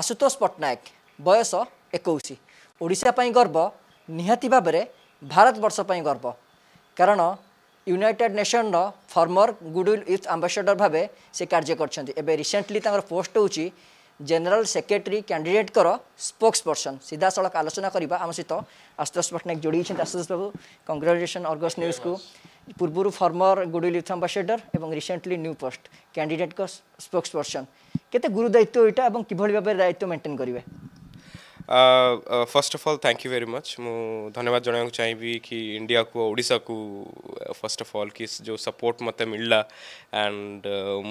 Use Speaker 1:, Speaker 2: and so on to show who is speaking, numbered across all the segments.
Speaker 1: ଆଶୁତୋଷ ପଟ୍ଟନାୟକ ବୟସ ଏକୋଇଶ ଓଡ଼ିଶା ପାଇଁ ଗର୍ବ ନିହାତି ଭାବରେ ଭାରତବର୍ଷ ପାଇଁ ଗର୍ବ କାରଣ ୟୁନାଇଟେଡ୍ ନେସନର ଫର୍ମର ଗୁଡ଼ୱିଲ୍ ୟୁଥ୍ ଆମ୍ବାସେଡ଼ର ଭାବେ ସେ କାର୍ଯ୍ୟ କରିଛନ୍ତି ଏବେ ରିସେଣ୍ଟଲି ତାଙ୍କର ପୋଷ୍ଟ ହେଉଛି ଜେନେରାଲ ସେକ୍ରେଟେରୀ କ୍ୟାଣ୍ଡିଡେଟ୍ଙ୍କର ସ୍ପୋକ୍ସ ପର୍ସନ୍ ସିଧାସଳଖ ଆଲୋଚନା କରିବା ଆମ ସହିତ ଆଶୁତୋଷ ପଟ୍ଟନାୟକ ଯୋଡ଼ିଛନ୍ତି ଆଶୁତୋଷ ବାବୁ କଂଗ୍ରାଚୁଲେସନ୍ ଅର୍ଗସ୍ ନ୍ୟୁଜ୍କୁ ପୂର୍ବରୁ ଫର୍ମର ଗୁଡ଼ୱିଲ୍ ୟୁଥ୍ ଆମ୍ବାସେଡ଼ର ଏବଂ ରିସେଣ୍ଟଲି ନ୍ୟୁ ପୋଷ୍ଟ କ୍ୟାଣ୍ଡିଡେଟ୍ଙ୍କ ସ୍ପୋକ୍ସ ପର୍ସନ୍ কেতে গুরুদায়িত্ব এটা এবং কিভাবে ভাবে দায়িত্ব মেনটেন করবে
Speaker 2: first of all thank you very much मु धन्यवाद जनाक चाहिए कि इंडिया को ओडा को फर्स्ट ऑफ ऑल कि जो सपोर्ट मत मिलला एंड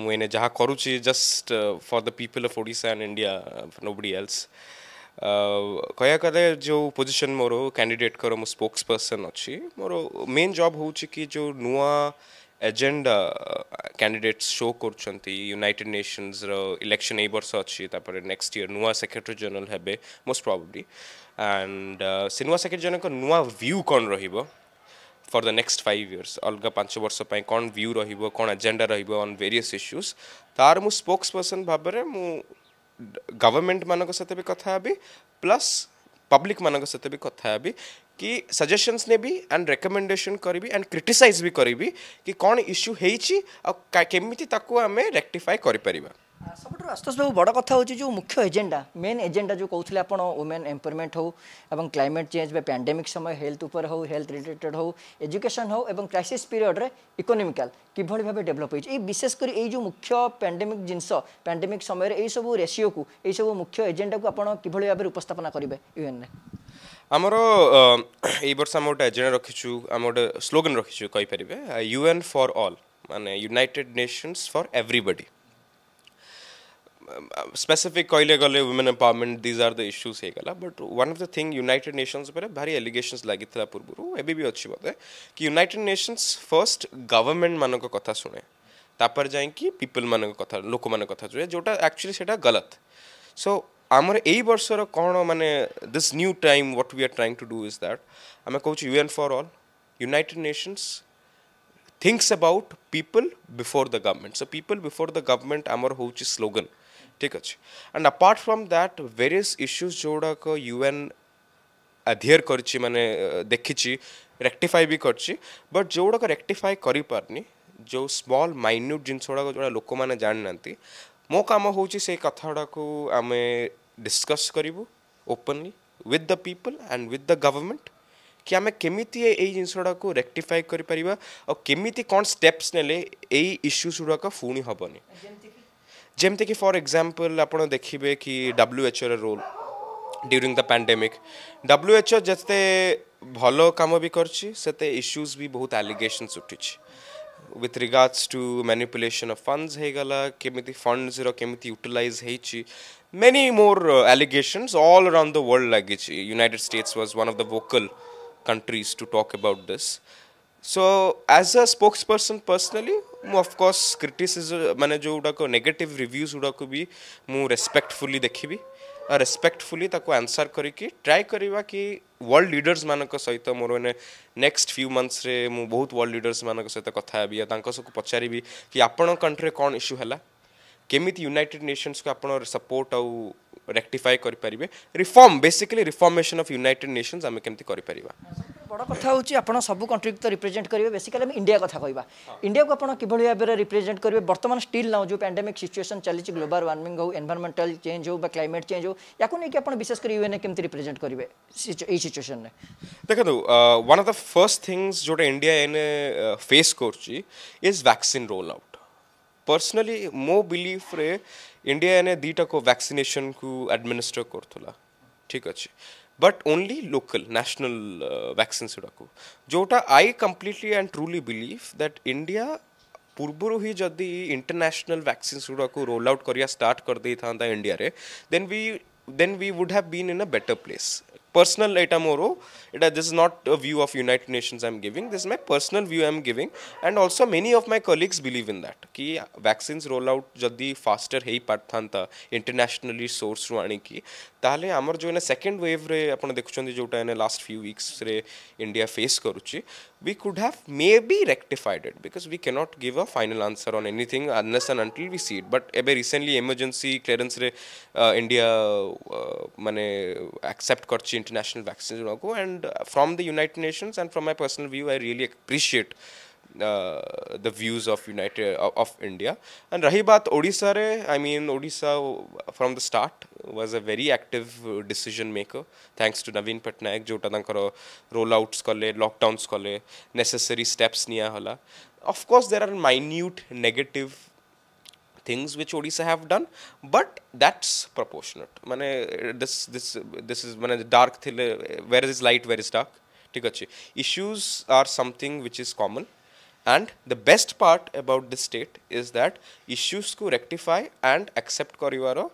Speaker 2: मुझे जहाँ करुच्ची just for the people of ओडा एंड इंडिया नोबडी एल्स कह गले जो पोजिशन मोर कैंडिडेट मोर स्पोक्स पर्सन अच्छी मोर मेन जॉब हूँ कि जो नुआ ଏଜେଣ୍ଡା କ୍ୟାଣ୍ଡିଡେଟ୍ ଶୋ କରୁଛନ୍ତି ୟୁନାଇଟେଡ୍ ନେସନ୍ସର ଇଲେକ୍ସନ୍ ଏଇ ବର୍ଷ ଅଛି ତାପରେ ନେକ୍ସଟ ଇୟର୍ ନୂଆ ସେକ୍ରେଟାରୀ ଜେନେରାଲ୍ ହେବେ ମୋଷ୍ଟ ପ୍ରବ୍ଲି ଆଣ୍ଡ ସେ ନୂଆ ସେକ୍ରେଟାରୀ ଜେନେରାଲଙ୍କ ନୂଆ ଭ୍ୟୁ କ'ଣ ରହିବ for the next five years ଅଲଗା ପାଞ୍ଚ ବର୍ଷ ପାଇଁ କ'ଣ ଭ୍ୟୁ ରହିବ କ'ଣ ଏଜେଣ୍ଡା ରହିବ ଅନ୍ ଭେରିୟସ୍ ଇସ୍ୟୁଜ୍ ତାର ମୁଁ ସ୍ପୋକ୍ସ ପର୍ସନ୍ ଭାବରେ ମୁଁ ଗଭର୍ଣ୍ଣମେଣ୍ଟମାନଙ୍କ ସହିତ ବି କଥା ହେବି ପ୍ଲସ୍ ପବ୍ଲିକମାନଙ୍କ ସହିତ ବି କଥା ହେବି कि सजेसन्स नेबी एंड रेकमेंडेसन करी एंड क्रिटिसाइज भी करी कि कौन इश्यू होमि आम रेक्टिफाए कर
Speaker 1: ସବୁଠାରୁ ଆଶୁତୋଷ ବାବୁ ବଡ଼ କଥା ହେଉଛି ଯେଉଁ ମୁଖ୍ୟ ଏଜେଣ୍ଡା ମେନ୍ ଏଜେଣ୍ଡା ଯେଉଁ କହୁଥିଲେ ଆପଣ ଓମେନ୍ ଏମ୍ପରମେଣ୍ଟ ହେଉ ଏବଂ କ୍ଲାଇମେଟ୍ ଚେଞ୍ଜ ବା ପ୍ୟାଣ୍ଡେମିକ୍ ସମୟ ହେଲ୍ଥ ଉପରେ ହେଉ ହେଲ୍ଥ ରିଲେଟେଡ୍ ହେଉ ଏଜୁକେସନ୍ ହେଉ ଏବଂ କ୍ରାଇସିସ୍ ପିରିୟଡ଼ରେ ଇକୋନୋମିକାଲ କିଭଳି ଭାବେ ଡେଭଲପ୍ ହୋଇଛି ଏଇ ବିଶେଷ କରି ଏଇ ଯେଉଁ ମୁଖ୍ୟ ପ୍ୟାଣ୍ଡେମିକ୍ ଜିନିଷ ପ୍ୟାଣ୍ଡେମିକ୍ ସମୟରେ ଏଇସବୁ ରେସିଓକୁ ଏଇସବୁ ମୁଖ୍ୟ ଏଜେଣ୍ଡାକୁ ଆପଣ କିଭଳି ଭାବରେ ଉପସ୍ଥାପନା କରିବେ ୟୁଏନ୍ରେ
Speaker 2: ଆମର ଏଇ ବର୍ଷ ଆମେ ଗୋଟେ ଏଜେଣ୍ଡା ରଖିଛୁ ଆମେ ଗୋଟେ ସ୍ଲୋଗାନ୍ ରଖିଛୁ କହିପାରିବେ ୟୁ ଏନ୍ ଫର୍ ଅଲ୍ ମାନେ United Nations for everybody specific କହିଲେ ଗଲେ women empowerment these are the issues ହେଇଗଲା but one of the thing United Nations ଉପରେ ଭାରି ଏଲିଗେସନ୍ସ ଲାଗିଥିଲା ପୂର୍ବରୁ ଏବେ ବି ଅଛି ବୋଧେ କି ୟୁନାଇଟେଡ୍ ନେସନ୍ସ ଫର୍ଷ୍ଟ ଗଭର୍ଣ୍ଣମେଣ୍ଟମାନଙ୍କ କଥା ଶୁଣେ ତାପରେ ଯାଇକି ପିପୁଲମାନଙ୍କ କଥା ଲୋକମାନଙ୍କ କଥା ଶୁଣେ ଯେଉଁଟା ଆକ୍ଚୁଆଲି ସେଇଟା ଗଲତ ସୋ आमर यही बर्षर कौन माने this new time what we are trying to do is that आम कौ UN for all United Nations thinks about people before the government so people before the government आमर हो स्लोगन ठीक अच्छे and apart from that various issues जोड़ा को UN अधियर कर मैंने देखी रेक्टिफाई भी कर बट जो जोड़ा रेक्टिफाई कर पार्नि जो स्मॉल माइन्यूट जिनस गुड़ा लोक मैंने जानना मो कम हूँ से को आम डिस्कस करूँ openly with the people and with the government कि आम केमी ये जिनसटा को कर करपर और केमी कौन स्टेप्स ने इश्यूस गुड़ाक पुणी हेनी जमीक फर एक्जापल आप देखिए कि WHO role during the pandemic W WHO जिते भल कम भी करते इश्यूज भी बहुत आलिगेस उठी with regards to manipulation of funds hegala kemiti funds ro kemiti utilize heichi many more uh, allegations all around the world lagichi united states was one of the vocal countries to talk about this so as a spokesperson personally of course criticism manage negative reviews udako bi mu respectfully dekhibi respectfully answer करके try करवा कि world leaders मानक सहित मोर मैंने next few months मुझ बहुत world leaders मान सहित कथी सब पचारि कि आपण कंट्री कौन इश्यू है केमी यूनिटेड नेसन्स को आप सपोर्ट आउ रेक्टिफाए करें reform basically reformation of United Nations आम के करवा
Speaker 1: बड़ कथा हूँ आप सब कंट्री तो रिप्रेजे करेंगे बेसिकली इंडिया कथ कह इंडिया को आप कि भाव में रिप्रेजेंट करेंगे बर्तमान स्टिल ना जो पैंडेमिक सिचुएसन चली ग्लोबल वार्मिंग हो एनभारमेंटाल चेंज हो क्लैमेट चेंज हो या यू विशेषकर यूएन के रिप्रेजेंट करेंगे ये सिचुएसन
Speaker 2: देखो one of the first thing जो इंडिया एन फेस कर वैक्सीन रोल आउट पर्सनाली मो बिलीफ रे इंडिया एन दीटा को वैक्सीनेसन को आडमिनिस्टर कर ठीक अच्छे but only local national vaccine गुड़ाक जोटा I completely and truly believe that India पूर्वर ही जदि इंटरनेशनल वैक्सीन गुड़ाक रोल आउट करिया स्टार्ट कर दे था इंडिया रे then we then we would have been in a better place personal item or uh, this is not a view of united nations i'm giving this is my personal view i'm giving and also many of my colleagues believe in that ki vaccines rollout যদি faster ହେଇ ପାରିଥାନ୍ତା internationally source ରୁ ଆଣିକି ତାହେଲେ ଆମର ଯେଉଁ ଏଇନା second ୱେଭ୍ରେ ଆପଣ ଦେଖୁଛନ୍ତି ଯେଉଁଟା last few weeks ୱିକ୍ସରେ india face କରୁଛି we could have maybe rectified it because we cannot give a final answer on anything unless and until we see it but ଏବେ recently emergency clearance ରେ uh, india uh, ମାନେ accept କରିଛି international logo, and uh, from the united nations and from my personal view i really appreciate uh, the views of United uh, of India. And rahi baat Odisha re, I mean Odisha from the start was a very active uh, decision maker. Thanks to Naveen Patnaik, jota tankaro rollouts kale, lockdowns kale, necessary steps niya hala. Of course, there are minute negative things which Odisha have done, but that's proportionate. माने this this this is माने dark thile, where is light where is dark ठीक अच्छे issues are something which is common and the best part about this state is that issues को rectify and accept करिवारो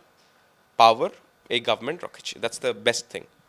Speaker 2: power a government रखिछ that's the best thing